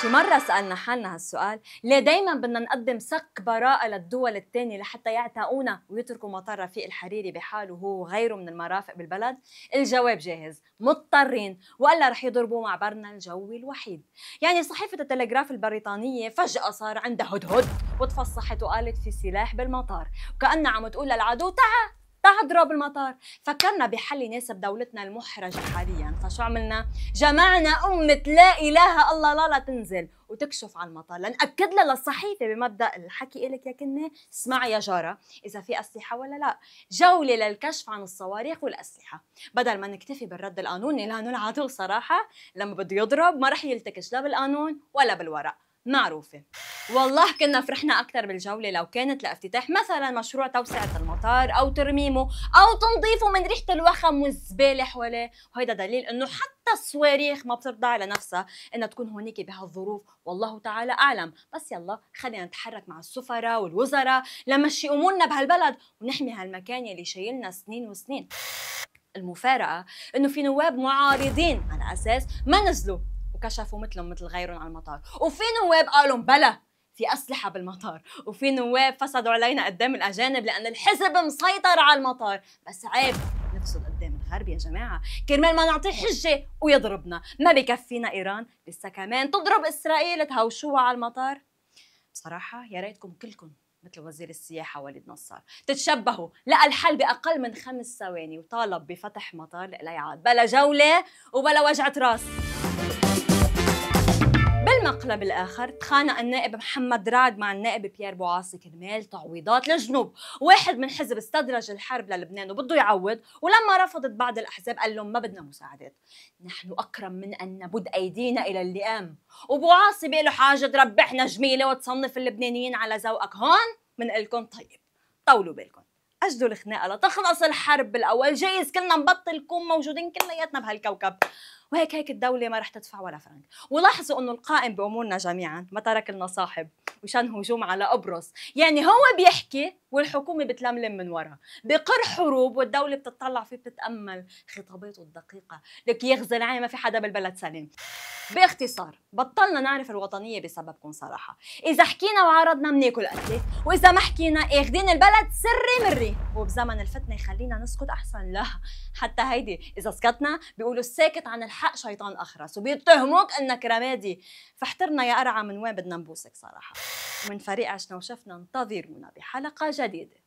شي مرة سألنا حالنا هالسؤال ليه دايما بدنا نقدم صك براءة للدول الثانية لحتى يعتقونا ويتركوا مطار رفيق الحريري بحاله هو وغيره من المرافق بالبلد الجواب جاهز مضطرين وإلا رح يضربوا معبرنا الجوي الوحيد يعني صحيفة التلغراف البريطانية فجأة صار عندها هدهد وتفصحت وقالت في سلاح بالمطار وكأنها عم تقول للعدو تعا تهضرب المطار فكرنا بحل يناسب دولتنا المحرجة حاليا فشو عملنا جمعنا أمة لا إله الله لا لا تنزل وتكشف على المطار لنأكد لها للصحيفة بمبدأ الحكي إلك يا كنة اسمعي يا جارة إذا في أسلحة ولا لا جولة للكشف عن الصواريخ والأسلحة بدل ما نكتفي بالرد القانوني لأنه العدو صراحة لما بده يضرب ما رح يلتكش لا بالقانون ولا بالورق معروفة والله كنا فرحنا أكثر بالجولة لو كانت لافتتاح مثلا مشروع توسعة المطار أو ترميمه أو تنظيفه من ريحة الوخم والزبالة حواليه وهيدا دليل أنه حتى الصواريخ ما بترضى على نفسها أنها تكون هونيك بهالظروف والله تعالى أعلم بس يلا خلينا نتحرك مع السفراء والوزراء لمشي أمورنا بهالبلد ونحمي هالمكان يلي شايلنا سنين وسنين المفارقة أنه في نواب معارضين على أساس ما نزلوا كشفوا مثلهم مثل غيرهم على المطار وفي نواب قالوا بلا في أسلحة بالمطار وفي نواب فسدوا علينا قدام الأجانب لأن الحزب مسيطر على المطار بس عيب نفسد قدام الغرب يا جماعة كرمال ما نعطيه حجة ويضربنا ما بكفينا إيران لسه كمان تضرب إسرائيل تهوشوها على المطار بصراحة يا ريتكم كلكم مثل وزير السياحة وليد نصار تتشبهوا لقى الحل بأقل من خمس ثواني وطالب بفتح مطار القليعات بلا جولة وبلا وجعة راس المقلب الآخر تخانق النائب محمد راد مع النائب بيير بوعاصي كرمال تعويضات للجنوب واحد من حزب استدرج الحرب للبنان وبده يعوض ولما رفضت بعض الأحزاب قال لهم ما بدنا مساعدات نحن أكرم من أن نبد أيدينا إلى اللئام وبوعاصي بيقله حاجة تربحنا جميلة وتصنف اللبنانيين على ذوقك هون من لكم طيب طولوا بالكم اجدوا الخناقه لتخلص الحرب بالاول جايز كلنا نبطل نكون موجودين كلياتنا بهالكوكب وهيك هيك الدولة ما رح تدفع ولا فرنك ولاحظوا أنه القائم بأمورنا جميعا ما ترك لنا صاحب مشان هجوم على قبرص يعني هو بيحكي والحكومة بتلملم من ورا بقر حروب والدولة بتطلع فيه بتتأمل خطاباته الدقيقة لك يغزل عين ما في حدا بالبلد سليم باختصار بطلنا نعرف الوطنية بسببكم صراحة إذا حكينا وعرضنا منيكل قتلة وإذا ما حكينا اخدين البلد سري مري وبزمن الفتنة يخلينا نسكت أحسن لا حتى هيدي إذا سكتنا بيقولوا الساكت عن الحق شيطان أخرس وبيتهموك إنك رمادي فاحترنا يا قرعة من وين بدنا نبوسك صراحة من فريق عشنا وشفنا انتظرونا بحلقة جديدة